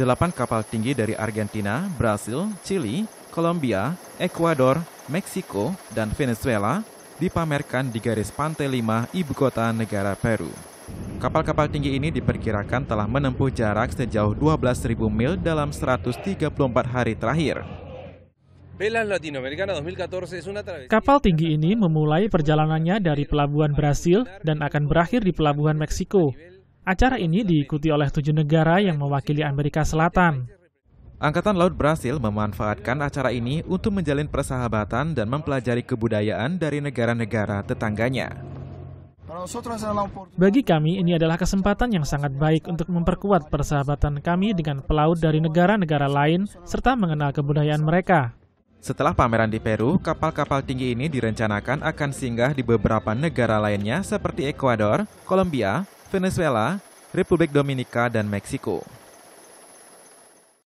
Delapan kapal tinggi dari Argentina, Brasil, Chili, Kolombia, Ekuador, Meksiko, dan Venezuela dipamerkan di garis pantai lima ibu kota negara Peru. Kapal-kapal tinggi ini diperkirakan telah menempuh jarak sejauh 12.000 mil dalam 134 hari terakhir. Kapal tinggi ini memulai perjalanannya dari pelabuhan Brasil dan akan berakhir di pelabuhan Meksiko. Acara ini diikuti oleh tujuh negara yang mewakili Amerika Selatan. Angkatan Laut Brasil memanfaatkan acara ini untuk menjalin persahabatan dan mempelajari kebudayaan dari negara-negara tetangganya. Bagi kami, ini adalah kesempatan yang sangat baik untuk memperkuat persahabatan kami dengan pelaut dari negara-negara lain serta mengenal kebudayaan mereka. Setelah pameran di Peru, kapal-kapal tinggi ini direncanakan akan singgah di beberapa negara lainnya seperti Ekuador, Kolombia, Venezuela, Republik Dominika, dan Meksiko.